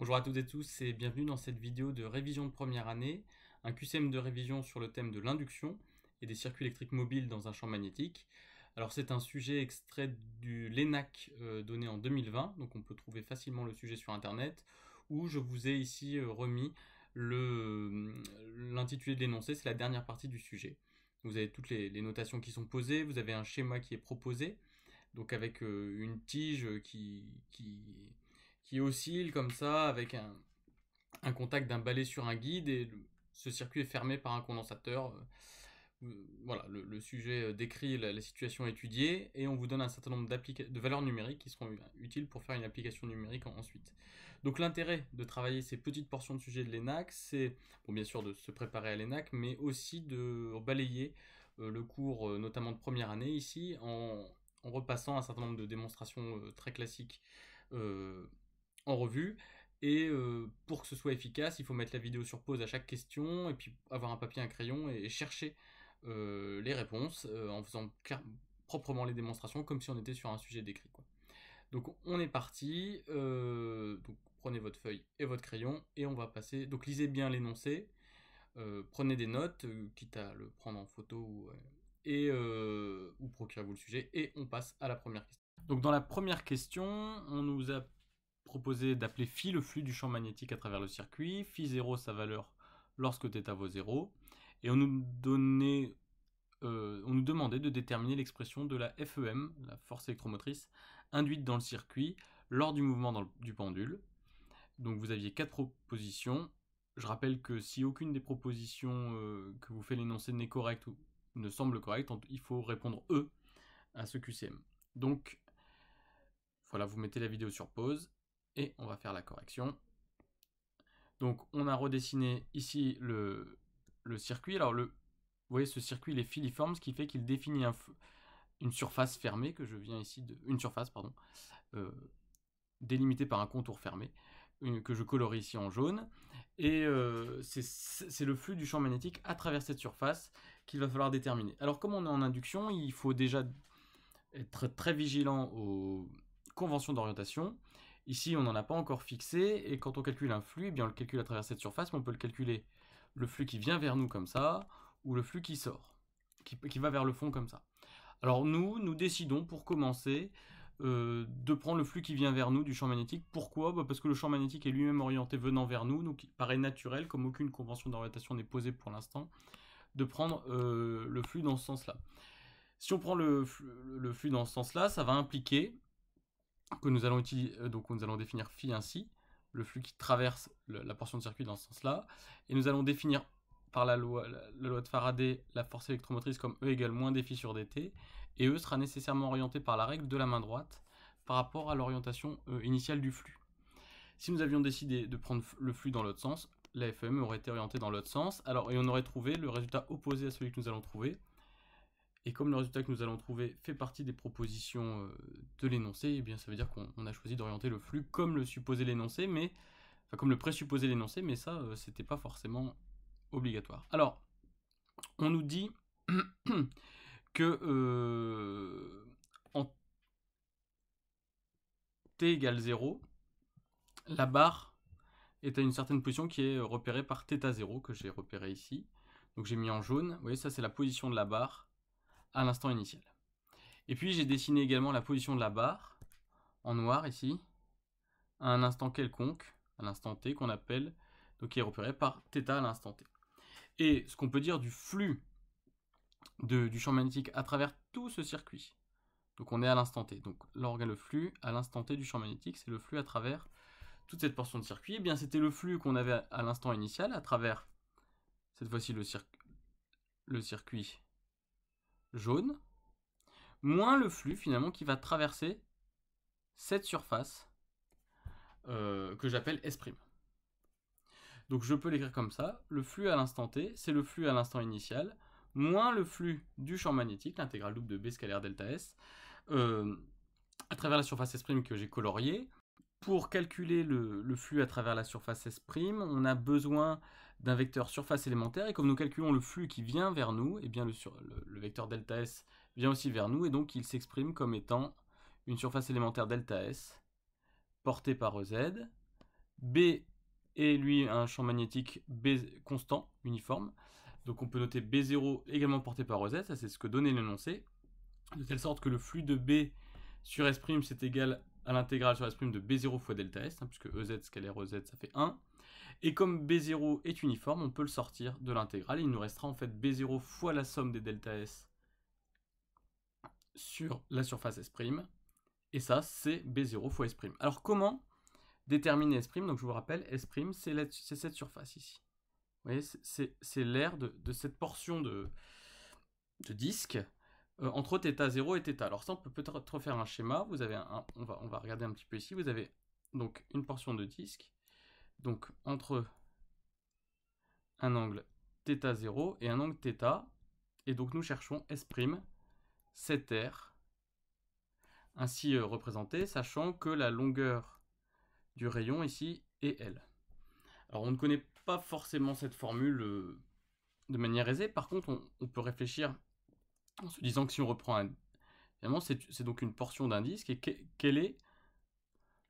Bonjour à toutes et tous et bienvenue dans cette vidéo de révision de première année, un QCM de révision sur le thème de l'induction et des circuits électriques mobiles dans un champ magnétique. Alors c'est un sujet extrait du l'ENAC euh, donné en 2020, donc on peut trouver facilement le sujet sur internet, où je vous ai ici euh, remis euh, l'intitulé de l'énoncé, c'est la dernière partie du sujet. Vous avez toutes les, notations qui sont posées, vous avez un schéma qui est proposé, donc avec une tige qui qui oscille comme ça avec un, contact d'un balai sur un guide et ce circuit est fermé par un condensateur. Euh, euh, voilà, le, sujet euh, décrit la, situation étudiée et on vous donne un certain nombre de valeurs numériques qui seront utiles pour faire une application numérique ensuite. Donc l'intérêt de travailler ces petites portions de sujet de l'ENAC, c'est bien sûr de se préparer à l'ENAC, mais aussi de balayer le cours, notamment de première année ici, en, repassant un certain nombre de démonstrations très classiques en revue. Et pour que ce soit efficace, il faut mettre la vidéo sur pause à chaque question, et puis avoir un papier, un crayon, et, chercher les réponses en faisant proprement les démonstrations, comme si on était sur un sujet décrit. Quoi. Donc on est parti, donc prenez votre feuille et votre crayon, et on va passer, donc lisez bien l'énoncé, prenez des notes, quitte à le prendre en photo, et, ou procurez-vous le sujet, et on passe à la première question. Donc dans la première question, on nous a proposé d'appeler phi le flux du champ magnétique à travers le circuit, phi 0 sa valeur lorsque θ vaut 0, et on nous, donnait, euh, on nous demandait de déterminer l'expression de la FEM, la force électromotrice, induite dans le circuit lors du mouvement du pendule. Donc vous aviez quatre propositions. Je rappelle que si aucune des propositions euh, que vous faites l'énoncé n'est correcte ou ne semble correcte, il faut répondre E à ce QCM. Donc voilà, vous mettez la vidéo sur pause et on va faire la correction. Donc on a redessiné ici le, circuit. Alors le, vous voyez ce circuit il est filiforme, ce qui fait qu'il définit une surface fermée que je viens ici de une surface pardon euh, délimitée par un contour fermé euh, que je colorie ici en jaune et euh, c'est le flux du champ magnétique à travers cette surface qu'il va falloir déterminer. Alors comme on est en induction, il faut déjà être très vigilant aux conventions d'orientation Ici, on n'en a pas encore fixé, et quand on calcule un flux, eh bien on le calcule à travers cette surface, mais on peut le calculer le flux qui vient vers nous comme ça, ou le flux qui sort, qui, va vers le fond comme ça. Alors nous, nous décidons pour commencer euh, de prendre le flux qui vient vers nous du champ magnétique. Pourquoi bah, Parce que le champ magnétique est lui-même orienté venant vers nous, donc il paraît naturel, comme aucune convention d'orientation n'est posée pour l'instant, de prendre euh, le flux dans ce sens-là. Si on prend le flux dans ce sens-là, ça va impliquer que nous allons euh, donc nous allons définir phi ainsi, le flux qui traverse la portion de circuit dans ce sens-là, et nous allons définir par la loi, la, loi de Faraday la force électromotrice comme E égale moins dphi sur dt, et E sera nécessairement orienté par la règle de la main droite par rapport à l'orientation euh, initiale du flux. Si nous avions décidé de prendre le flux dans l'autre sens, la FME aurait été orientée dans l'autre sens, alors, et on aurait trouvé le résultat opposé à celui que nous allons trouver, et comme le résultat que nous allons trouver fait partie des propositions euh, de l'énoncé, eh bien ça veut dire qu'on a choisi d'orienter le flux comme le supposait l'énoncé, mais enfin comme le présupposait l'énoncé, mais ça euh, c'était pas forcément obligatoire. Alors, on nous dit que euh, en t égale 0, la barre est à une certaine position qui est repérée par θ0 que j'ai repéré ici. Donc j'ai mis en jaune. Vous voyez, ça c'est la position de la barre à l'instant initial. Et puis j'ai dessiné également la position de la barre en noir ici, à un instant quelconque, à l'instant t qu'on appelle, donc qui est repéré par θ à l'instant t. Et ce qu'on peut dire du flux du champ magnétique à travers tout ce circuit, donc on est à l'instant t. Donc l'organe le flux à l'instant t du champ magnétique, c'est le flux à travers toute cette portion de circuit. Et eh bien c'était le flux qu'on avait à, l'instant initial à travers cette fois-ci le, le circuit jaune, moins le flux finalement qui va traverser cette surface euh, que j'appelle S'. Donc je peux l'écrire comme ça, le flux à l'instant t, c'est le flux à l'instant initial, moins le flux du champ magnétique, l'intégrale double de B scalaire delta S, euh, à travers la surface S' que j'ai coloriée. Pour calculer le, le, flux à travers la surface S', on a besoin d'un vecteur surface élémentaire, et comme nous calculons le flux qui vient vers nous, et eh bien le, vecteur delta S vient aussi vers nous, et donc il s'exprime comme étant une surface élémentaire delta S portée par EZ. B est lui un champ magnétique B constant, uniforme, donc on peut noter B0 également porté par EZ, ça c'est ce que donnait l'énoncé, de telle sorte que le flux de B sur S' c'est égal à l'intégrale sur S' de B0 fois delta S, hein, puisque EZ scalaire EZ ça fait 1. Et comme B0 est uniforme, on peut le sortir de l'intégrale. Il nous restera en fait B0 fois la somme des delta S sur la surface S'. Et ça, c'est B0 fois S'. Alors comment déterminer S', donc je vous rappelle, S', c'est cette surface ici. Vous voyez, c'est l'air de, cette portion de disque euh, entre θ 0 et θ. Alors ça, on peut peut-être faire un schéma. Vous avez un, on, va, on va regarder un petit peu ici. Vous avez donc une portion de disque, donc entre un angle θ 0 et un angle θ. Et donc nous cherchons S', cette r, ainsi euh, représenté, sachant que la longueur du rayon ici est L. Alors on ne connaît pas forcément cette formule euh, de manière aisée, par contre on peut réfléchir en se disant que si on reprend un... Finalement, c'est donc une portion d'un disque, et quelle est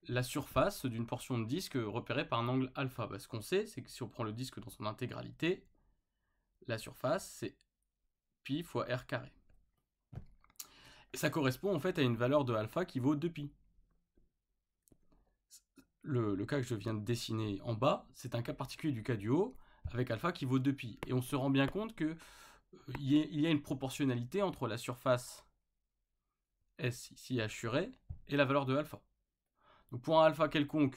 la surface d'une portion de disque repérée par un angle alpha Ce qu'on sait, c'est que si on prend le disque dans son intégralité, la surface, c'est pi fois r carré. Et ça correspond en fait à une valeur de alpha qui vaut 2 pi. Le, le, cas que je viens de dessiner en bas, c'est un cas particulier du cas du haut, avec alpha qui vaut 2 pi. Et on se rend bien compte que il y a une proportionnalité entre la surface S ici assurée et la valeur de alpha. Donc pour un alpha quelconque,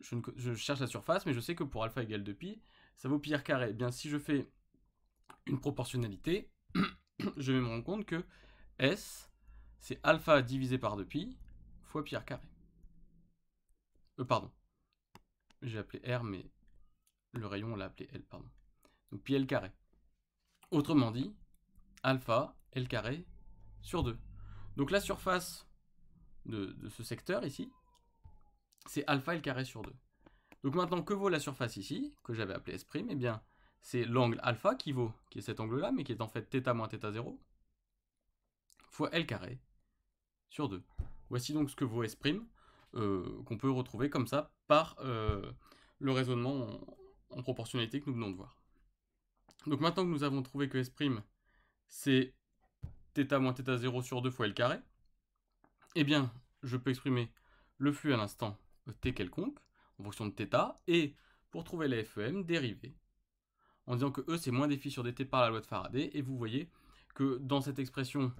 je, cherche la surface, mais je sais que pour alpha égale 2pi, ça vaut pi r carré. Eh bien si je fais une proportionnalité, je vais me rendre compte que S, c'est alpha divisé par 2pi fois pi carré. Euh, pardon. J'ai appelé R, mais le rayon, on l'a appelé L, pardon. Donc pi L carré. Autrement dit, alpha L carré sur 2. Donc la surface de, ce secteur ici, c'est alpha L carré sur 2. Donc maintenant, que vaut la surface ici, que j'avais appelée S', eh bien, c'est l'angle alpha qui vaut, qui est cet angle-là, mais qui est en fait θ moins θ0, fois L carré sur 2. Voici donc ce que vaut S', eh, euh, qu'on peut retrouver comme ça par euh, le raisonnement en proportionnalité que nous venons de voir. Donc maintenant que nous avons trouvé que S', c'est θ moins θ0 sur 2 fois L carré, eh bien, je peux exprimer le flux à l'instant T quelconque, en fonction de θ, et pour trouver la FEM, dériver, en disant que E, c'est moins défi sur dt par la loi de Faraday, et vous voyez que dans cette expression,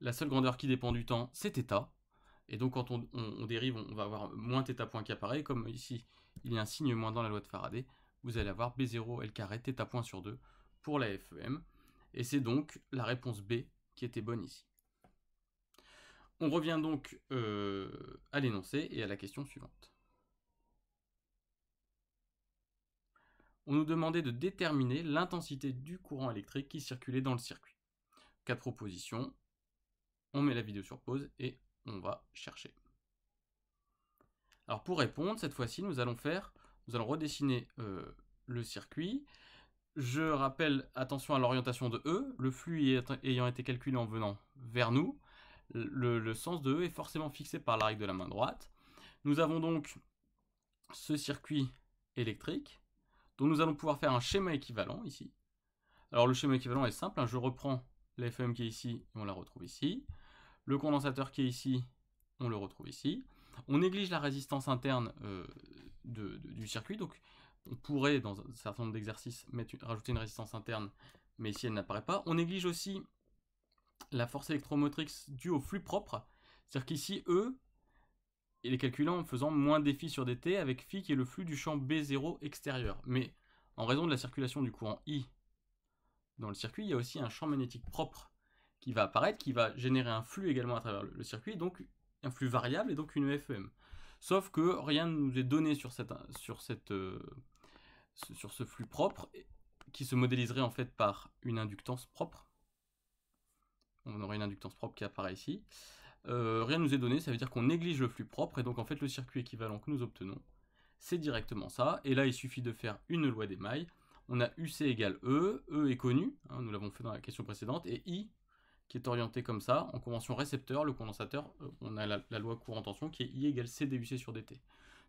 la seule grandeur qui dépend du temps, c'est θ, et donc quand on, dérive, on va avoir moins θ point qui apparaît, comme ici, il y a un signe moins dans la loi de Faraday, vous allez avoir B0 L carré θ point sur 2 pour la FEM. Et c'est donc la réponse B qui était bonne ici. On revient donc euh, à l'énoncé et à la question suivante. On nous demandait de déterminer l'intensité du courant électrique qui circulait dans le circuit. Quatre propositions. On met la vidéo sur pause et on va chercher. Alors pour répondre, cette fois-ci, nous allons faire nous allons redessiner euh, le circuit. Je rappelle, attention à l'orientation de E, le flux ayant été calculé en venant vers nous, le, sens de E est forcément fixé par la règle de la main droite. Nous avons donc ce circuit électrique, dont nous allons pouvoir faire un schéma équivalent ici. Alors le schéma équivalent est simple, hein. je reprends la e qui est ici, on la retrouve ici. Le condensateur qui est ici, on le retrouve ici. On néglige la résistance interne euh, du circuit, donc on pourrait, dans un certain nombre d'exercices, rajouter une résistance interne, mais ici elle n'apparaît pas. On néglige aussi la force électromotrice due au flux propre, c'est-à-dire qu'ici, E, il est calculé en faisant moins Φ sur dt avec phi qui est le flux du champ B0 extérieur. Mais en raison de la circulation du courant I dans le circuit, il y a aussi un champ magnétique propre qui va apparaître, qui va générer un flux également à travers le, circuit, donc un flux variable et donc une e FEM. Sauf que rien ne nous est donné sur, sur, euh, sur ce flux propre qui se modéliserait en fait par une inductance propre. On aurait une inductance propre qui apparaît ici. Euh, rien ne nous est donné, ça veut dire qu'on néglige le flux propre et donc en fait le circuit équivalent que nous obtenons, c'est directement ça. Et là, il suffit de faire une loi des mailles. On a UC égale E, E est connu, hein, nous l'avons fait dans la question précédente, et I qui est orienté comme ça. En convention récepteur, le condensateur, euh, on a la, loi courant tension qui est I égale CDUC sur dt.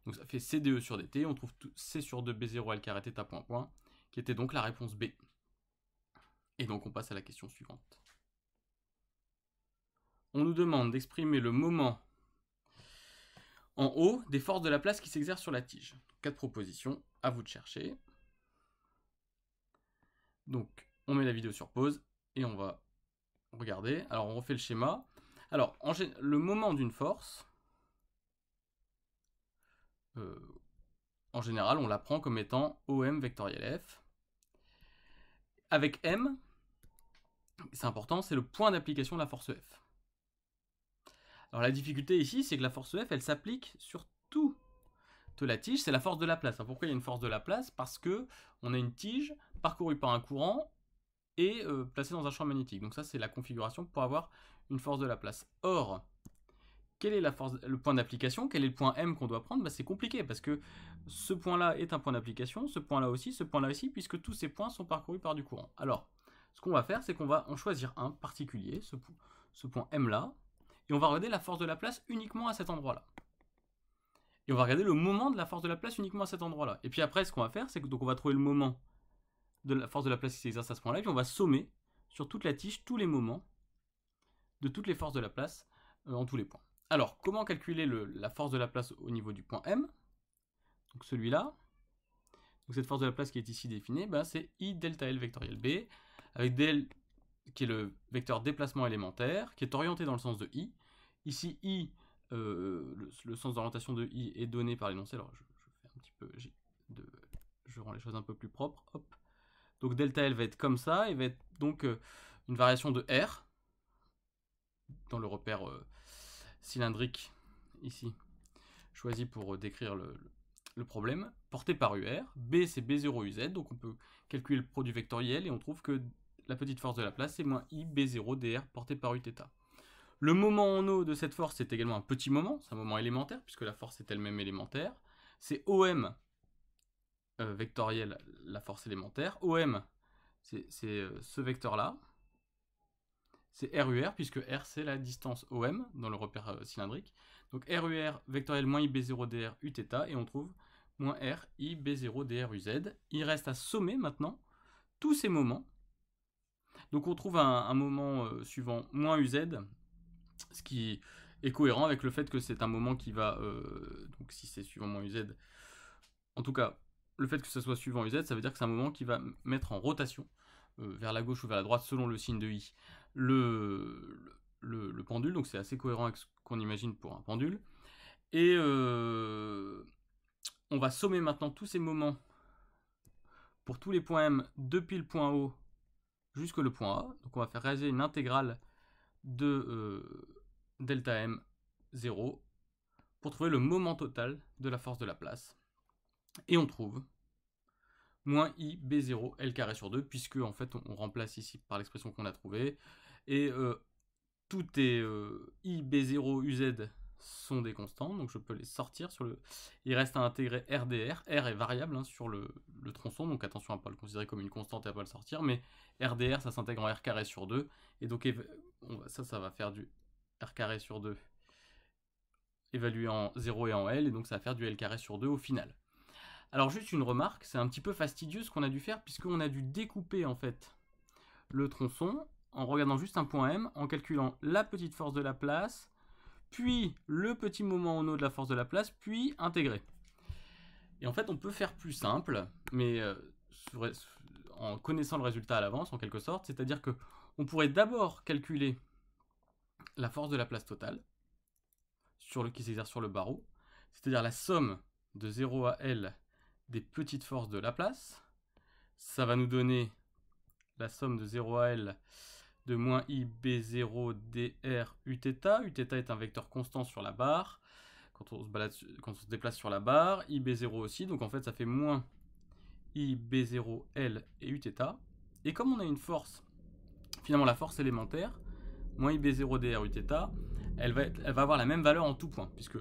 Donc ça fait CDE sur dt, on trouve C sur 2B0 L carré θ point point, qui était donc la réponse B. Et donc on passe à la question suivante. On nous demande d'exprimer le moment en haut des forces de la place qui s'exercent sur la tige. Quatre propositions, à vous de chercher. Donc on met la vidéo sur pause et on va Regardez, alors on refait le schéma. Alors, le moment d'une force, euh, en général, on la prend comme étant OM vectoriel F. Avec M, c'est important, c'est le point d'application de la force F. Alors la difficulté ici, c'est que la force F, elle s'applique sur tout de la tige, c'est la force de la place. Hein, pourquoi il y a une force de la place Parce que on a une tige parcourue par un courant et euh, placé dans un champ magnétique. Donc ça, c'est la configuration pour avoir une force de la place. Or, quel est la force, le point d'application Quel est le point M qu'on doit prendre bah, C'est compliqué parce que ce point-là est un point d'application, ce point-là aussi, ce point-là aussi, puisque tous ces points sont parcourus par du courant. Alors, ce qu'on va faire, c'est qu'on va en choisir un particulier, ce, ce point M-là, et on va regarder la force de la place uniquement à cet endroit-là. Et on va regarder le moment de la force de la place uniquement à cet endroit-là. Et puis après, ce qu'on va faire, c'est que donc on va trouver le moment de la force de la place qui s'exerce à ce point-là, puis on va sommer sur toute la tige tous les moments de toutes les forces de la place euh, en tous les points. Alors, comment calculer la force de la place au niveau du point M Donc celui-là. Donc cette force de la place qui est ici définie, bah, c'est I delta L vectoriel B, avec DL qui est le vecteur déplacement élémentaire, qui est orienté dans le sens de I. Ici, I, euh, le, sens d'orientation de I est donné par l'énoncé. Alors je, fais un petit peu, de, je rends les choses un peu plus propres. Hop. Donc delta L va être comme ça, il va être donc euh, une variation de R dans le repère euh, cylindrique ici choisi pour euh, décrire le, problème, porté par UR. B, c'est B0UZ, donc on peut calculer le produit vectoriel et on trouve que la petite force de la place, c'est moins ib 0 dr porté par Uθ. Le moment en O de cette force, c'est également un petit moment, c'est un moment élémentaire, puisque la force est elle-même élémentaire. C'est OM euh, vectoriel, la force élémentaire. OM, c'est euh, ce vecteur-là. C'est RUR, puisque R, c'est la distance OM dans le repère euh, cylindrique. Donc RUR vectoriel moins IB0 DR Uθ, et on trouve moins R IB0 DR UZ. Il reste à sommer maintenant tous ces moments. Donc on trouve un, moment suivant moins UZ, ce qui est cohérent avec le fait que c'est un moment qui va, donc si c'est suivant moins UZ, en tout cas le fait que ça soit suivant UZ, ça veut dire que c'est un moment qui va mettre en rotation euh, vers la gauche ou vers la droite selon le signe de I le, le, pendule. Donc c'est assez cohérent avec ce qu'on imagine pour un pendule. Et euh, on va sommer maintenant tous ces moments pour tous les points M depuis le point O jusque le point A. Donc on va faire réaliser une intégrale de euh, delta M 0 pour trouver le moment total de la force de la place. Et on trouve moins i b0 l carré sur 2, puisque en fait on, remplace ici par l'expression qu'on a trouvée. Et toutes euh, tout est euh, i b0 uz sont des constantes, donc je peux les sortir sur le. Il reste à intégrer RDR. R est variable hein, sur le, le, tronçon, donc attention à ne pas le considérer comme une constante et à ne pas le sortir, mais RDR ça s'intègre en R carré sur 2, et donc ça, ça va faire du R carré sur 2 évalué en 0 et en L, et donc ça va faire du L carré sur 2 au final. Alors juste une remarque, c'est un petit peu fastidieux ce qu'on a dû faire puisqu'on a dû découper en fait le tronçon en regardant juste un point M, en calculant la petite force de la place, puis le petit moment en eau de la force de la place, puis intégrer. Et en fait on peut faire plus simple, mais euh, en connaissant le résultat à l'avance en quelque sorte, c'est-à-dire que on pourrait d'abord calculer la force de la place totale sur le, qui s'exerce sur le barreau, c'est-à-dire la somme de 0 à L des petites forces de la place Ça va nous donner la somme de 0 à L de moins IB0 dr Uθ. Uθ est un vecteur constant sur la barre. Quand on se, déplace sur la barre, IB0 aussi. Donc en fait, ça fait moins IB0 L et Uθ. Et comme on a une force, finalement la force élémentaire, moins IB0 dr Uθ, elle va, elle va avoir la même valeur en tout point, puisque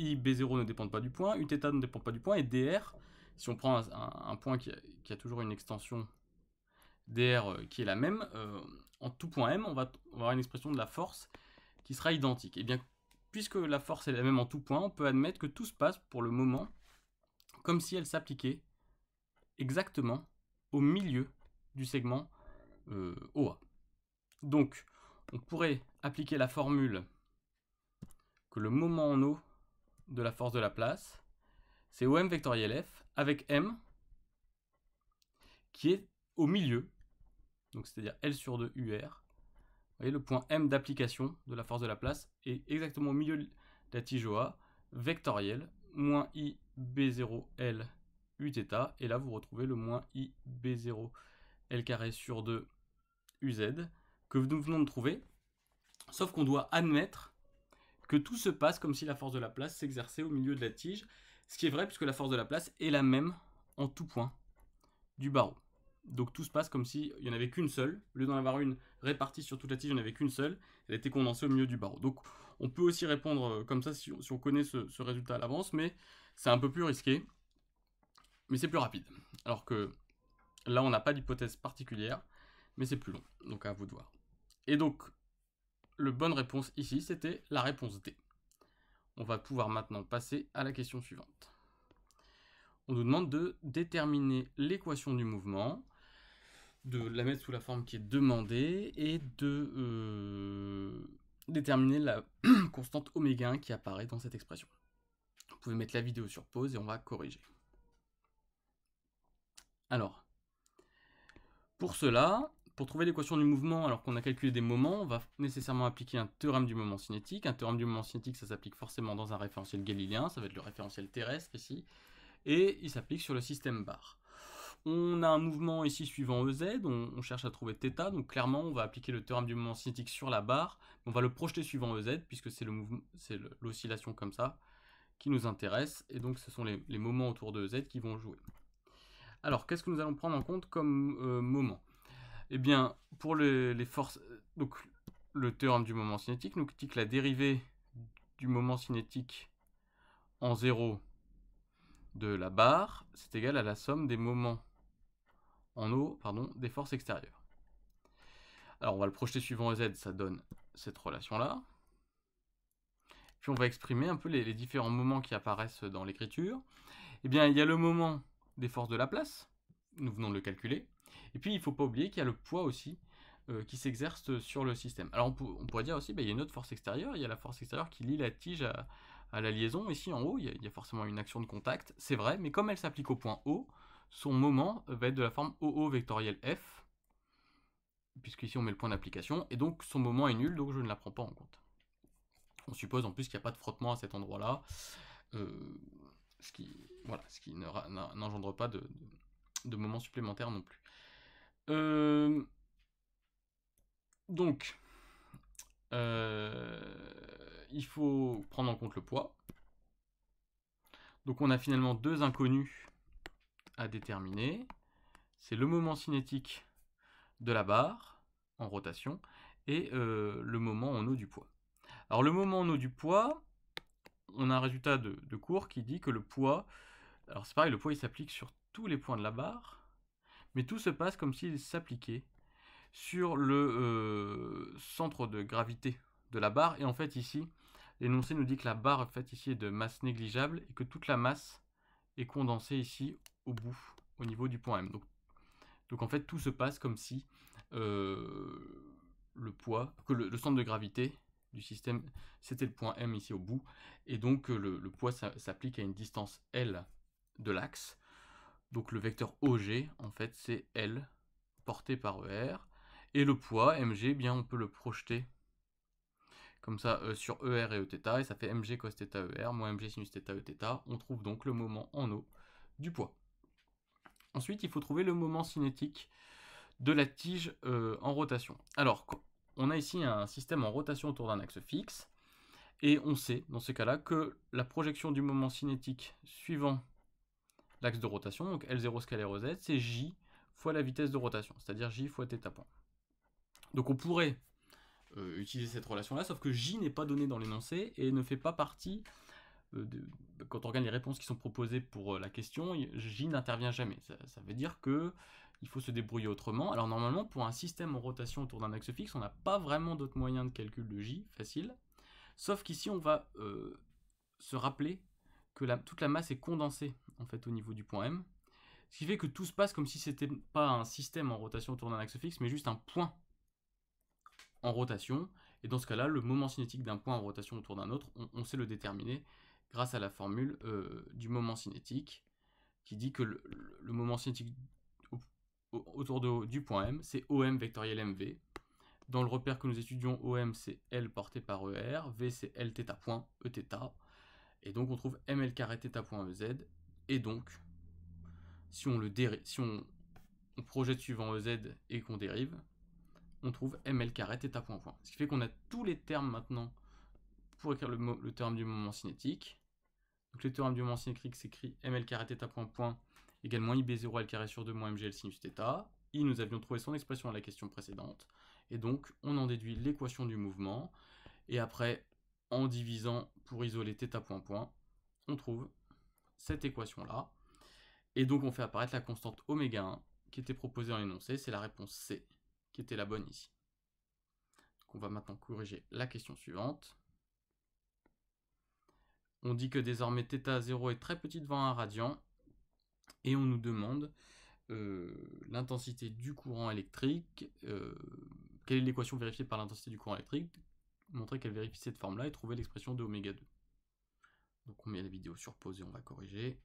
I, B0 ne dépendent pas du point, Uθ ne dépend pas du point, et dr, si on prend un, point qui a, toujours une extension dr euh, qui est la même, euh, en tout point m, on va, avoir une expression de la force qui sera identique. Et eh bien, puisque la force est la même en tout point, on peut admettre que tout se passe pour le moment comme si elle s'appliquait exactement au milieu du segment euh, OA. Donc, on pourrait appliquer la formule que le moment en O de la force de la place c'est OM vectoriel F avec M qui est au milieu, donc c'est-à-dire L sur 2 UR. Vous voyez, le point M d'application de la force de la place est exactement au milieu de la tige OA, vectorielle, moins I B0L Uθ, et là vous retrouvez le moins I B0 L carré sur 2 UZ que nous venons de trouver, sauf qu'on doit admettre que tout se passe comme si la force de la place s'exerçait au milieu de la tige, ce qui est vrai puisque la force de la place est la même en tout point du barreau. Donc tout se passe comme s'il n'y en avait qu'une seule. Au lieu d'en avoir une répartie sur toute la tige, il n'y en avait qu'une seule. Elle était condensée au milieu du barreau. Donc on peut aussi répondre euh, comme ça si, on connaît ce, ce résultat à l'avance, mais c'est un peu plus risqué. Mais c'est plus rapide. Alors que là, on n'a pas d'hypothèse particulière, mais c'est plus long. Donc à vous de voir. Et donc le bonne réponse ici, c'était la réponse D. On va pouvoir maintenant passer à la question suivante. On nous demande de déterminer l'équation du mouvement, de la mettre sous la forme qui est demandée et de euh, déterminer la constante oméga 1 qui apparaît dans cette expression. Vous pouvez mettre la vidéo sur pause et on va corriger. Alors, pour cela, pour trouver l'équation du mouvement alors qu'on a calculé des moments, on va nécessairement appliquer un théorème du moment cinétique. Un théorème du moment cinétique, ça s'applique forcément dans un référentiel galiléen, ça va être le référentiel terrestre ici, et il s'applique sur le système barre. On a un mouvement ici suivant EZ, on, cherche à trouver θ, donc clairement on va appliquer le théorème du moment cinétique sur la barre, on va le projeter suivant EZ, puisque c'est l'oscillation comme ça qui nous intéresse, et donc ce sont les, moments autour de EZ qui vont jouer. Alors qu'est-ce que nous allons prendre en compte comme euh, moment eh bien, pour les, forces. Euh, donc, le théorème du moment cinétique nous dit que la dérivée du moment cinétique en zéro de la barre, c'est égal à la somme des moments en eau, pardon, des forces extérieures. Alors on va le projeter suivant Z, ça donne cette relation-là. Puis on va exprimer un peu les, les différents moments qui apparaissent dans l'écriture. Eh bien, il y a le moment des forces de la place, nous venons de le calculer. Et puis, il ne faut pas oublier qu'il y a le poids aussi euh, qui s'exerce sur le système. Alors, on, pourrait dire aussi, qu'il bah, y a une autre force extérieure. Il y a la force extérieure qui lie la tige à, la liaison. Ici, en haut, il y, a, forcément une action de contact. C'est vrai, mais comme elle s'applique au point O, son moment va être de la forme OO vectoriel F, puisqu'ici on met le point d'application, et donc son moment est nul, donc je ne la prends pas en compte. On suppose en plus qu'il n'y a pas de frottement à cet endroit-là, euh, ce qui, qui n'engendre pas de, de moment supplémentaire non plus. Euh, donc, euh, il faut prendre en compte le poids. Donc on a finalement deux inconnus à déterminer. C'est le moment cinétique de la barre en rotation et euh, le moment en eau du poids. Alors le moment en eau du poids, on a un résultat de, de cours qui dit que le poids, alors c'est pareil, le poids il s'applique sur tous les points de la barre, mais tout se passe comme s'il s'appliquait sur le euh, centre de gravité de la barre. Et en fait, ici, l'énoncé nous dit que la barre, en fait, ici, est de masse négligeable et que toute la masse est condensée ici au bout, au niveau du point M. Donc, en fait, tout se passe comme si euh, le poids, que le, centre de gravité du système, c'était le point M ici au bout, et donc le poids s'applique à une distance L de l'axe, donc le vecteur OG, en fait, c'est L, porté par ER. Et le poids, mg, eh bien on peut le projeter comme ça euh, sur ER et Eθ, et ça fait mg cos ER moins mg sinus Eθ. On trouve donc le moment en eau du poids. Ensuite, il faut trouver le moment cinétique de la tige euh, en rotation. Alors, on a ici un système en rotation autour d'un axe fixe, et on sait dans ce cas-là que la projection du moment cinétique suivant L'axe de rotation, donc L0 scalaire OZ, c'est J fois la vitesse de rotation, c'est-à-dire J fois θ point. Donc on pourrait euh, utiliser cette relation-là, sauf que J n'est pas donné dans l'énoncé et ne fait pas partie, euh, de, quand on regarde les réponses qui sont proposées pour euh, la question, J n'intervient jamais. Ça, veut dire que il faut se débrouiller autrement. Alors normalement, pour un système en rotation autour d'un axe fixe, on n'a pas vraiment d'autres moyens de calcul de J, facile. Sauf qu'ici, on va se rappeler que toute la masse est condensée fait au niveau du point M. Ce qui fait que tout se passe comme si c'était pas un système en rotation autour d'un axe fixe, mais juste un point en rotation. Et dans ce cas-là, le moment cinétique d'un point en rotation autour d'un autre, on, sait le déterminer grâce à la formule euh, du moment cinétique, qui dit que le, moment cinétique autour du point M, c'est OM vectoriel MV. Dans le repère que nous étudions, OM, c'est L porté par ER, V, c'est L point, Eθ. Et donc on trouve ML carré point e et donc, si on, le si on, projette suivant EZ et qu'on dérive, on trouve ML carré theta point point. Ce qui fait qu'on a tous les termes maintenant pour écrire le, terme du moment cinétique. Donc le terme du moment cinétique s'écrit ML carré theta point point également IB0 L carré sur 2 moins MGL sinus theta. I, nous avions trouvé son expression à la question précédente. Et donc, on en déduit l'équation du mouvement. Et après, en divisant pour isoler θ point point, on trouve cette équation-là. Et donc on fait apparaître la constante oméga 1 qui était proposée en l'énoncé, c'est la réponse C qui était la bonne ici. on va maintenant corriger la question suivante. On dit que désormais θ0 est très petit devant un radian et on nous demande euh, l'intensité du courant électrique, euh, quelle est l'équation vérifiée par l'intensité du courant électrique, montrer qu'elle vérifie cette forme-là et trouver l'expression de oméga 2. Donc on met la vidéo sur pause et on va corriger.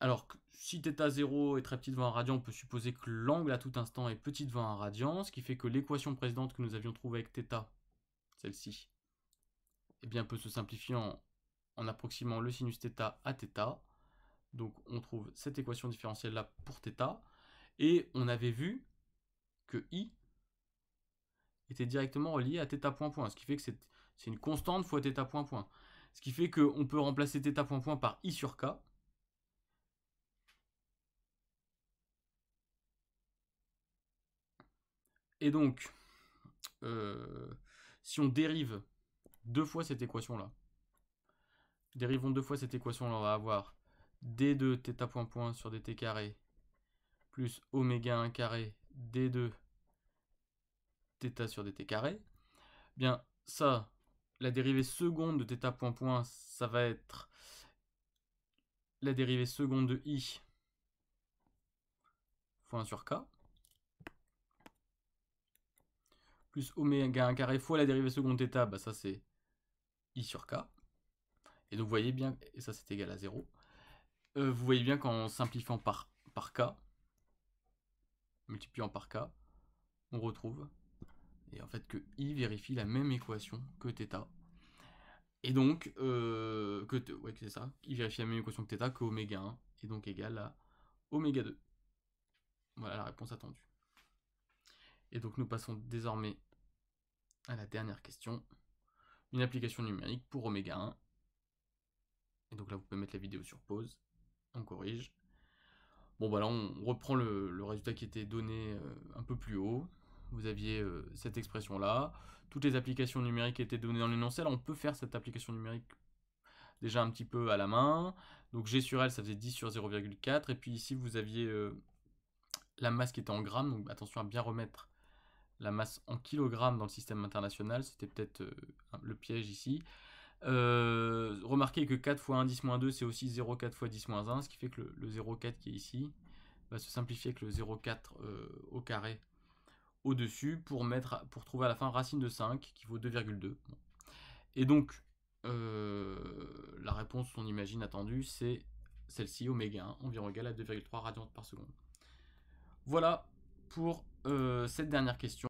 Alors, si θ 0 est très petit devant un radian, on peut supposer que l'angle à tout instant est petit devant un radian, ce qui fait que l'équation précédente que nous avions trouvée avec θ, celle-ci, eh bien, peut se simplifier en, approximant le sinus θ à θ. Donc, on trouve cette équation différentielle-là pour θ. Et on avait vu que i était directement relié à θ point point, ce qui fait que c'est... C'est une constante fois θ point point. Ce qui fait qu'on peut remplacer θ point point par i sur k. Et donc, euh, si on dérive deux fois cette équation-là, dérivons deux fois cette équation-là, on va avoir d2 θ point point sur dt carré plus oméga 1 carré d2 θ sur dt carré. Bien, ça, la dérivée seconde de θ point point, ça va être la dérivée seconde de i fois 1 sur k, plus oméga 1 carré fois la dérivée seconde θ, bah, ça c'est i sur k. Et donc vous voyez bien, et ça c'est égal à 0, euh, vous voyez bien qu'en simplifiant par, par k, multipliant par k, on retrouve et en fait que I vérifie la même équation que θ. Et donc, euh, que, t, ouais, c'est ça, I vérifie la même équation que θ que oméga 1, et donc égal à ω 2. Voilà la réponse attendue. Et donc nous passons désormais à la dernière question. Une application numérique pour oméga 1. Et donc là, vous pouvez mettre la vidéo sur pause. On corrige. Bon, voilà, bah on reprend le, résultat qui était donné euh, un peu plus haut vous aviez euh, cette expression-là. Toutes les applications numériques étaient données dans l'énoncé. Alors on peut faire cette application numérique déjà un petit peu à la main. Donc G sur L, ça faisait 10 sur 0,4. Et puis ici, vous aviez euh, la masse qui était en grammes. Donc attention à bien remettre la masse en kilogrammes dans le système international. C'était peut-être euh, le piège ici. remarquez que 4 fois 1, 10 moins 2, c'est aussi 0,4 fois 10 moins 1. Ce qui fait que le, le 0,4 qui est ici va se simplifier avec le 0,4 au carré au-dessus pour, mettre, pour trouver à la fin racine de 5 qui vaut 2,2. Et donc, euh, la réponse qu'on imagine attendue, c'est celle-ci, oméga 1, environ égale à 2,3 radiantes par seconde. Voilà pour euh, cette dernière question.